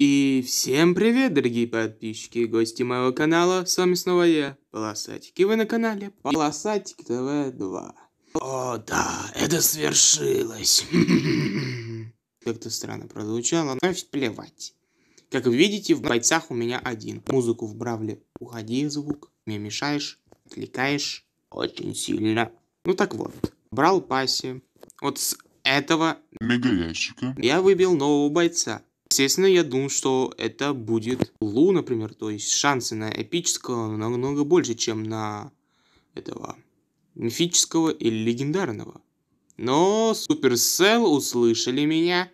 И всем привет, дорогие подписчики и гости моего канала. С вами снова я, полосатики. вы на канале Полосатики ТВ2. О, да, это свершилось. Как-то странно прозвучало, но плевать. Как вы видите, в бойцах у меня один. Музыку в бравле уходи звук, мне мешаешь, отвлекаешь очень сильно. Ну так вот, брал паси. Вот с этого мегаящика я выбил нового бойца. Естественно, я думаю, что это будет Лу, например, то есть шансы на эпического намного больше, чем на этого мифического или легендарного. Но Supercell услышали меня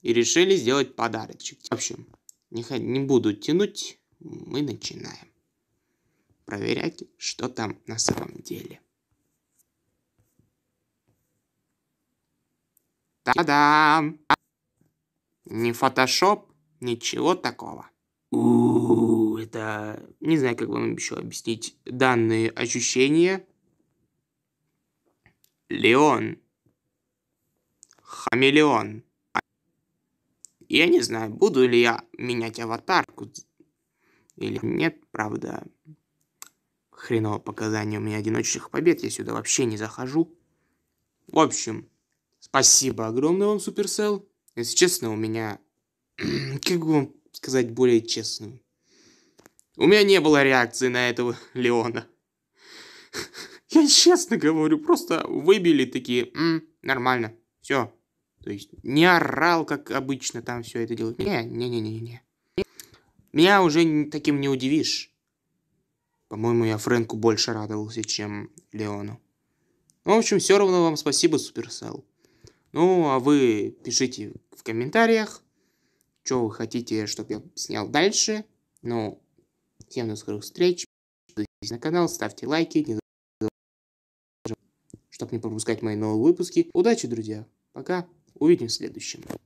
и решили сделать подарочек. В общем, не, не буду тянуть, мы начинаем. Проверять, что там на самом деле. Та-дам! Не фотошоп, ничего такого. У, -у, у это... Не знаю, как вам еще объяснить данные ощущения. Леон. Хамелеон. Я не знаю, буду ли я менять аватарку или нет, правда. Хреново показание у меня одиночных побед, я сюда вообще не захожу. В общем, спасибо огромное вам, Суперсел. Если честно, у меня... как бы вам сказать более честно? У меня не было реакции на этого Леона. Я честно говорю, просто выбили такие, М, нормально, все. То есть не орал, как обычно там все это делают. Не, не, не, не, не. Меня уже таким не удивишь. По-моему, я Фрэнку больше радовался, чем Леону. Ну, в общем, все равно вам спасибо, Суперсел. Ну, а вы пишите в комментариях, что вы хотите, чтобы я снял дальше. Ну, всем до скорых встреч. Подписывайтесь на канал, ставьте лайки, не чтобы не пропускать мои новые выпуски. Удачи, друзья. Пока. Увидимся в следующем.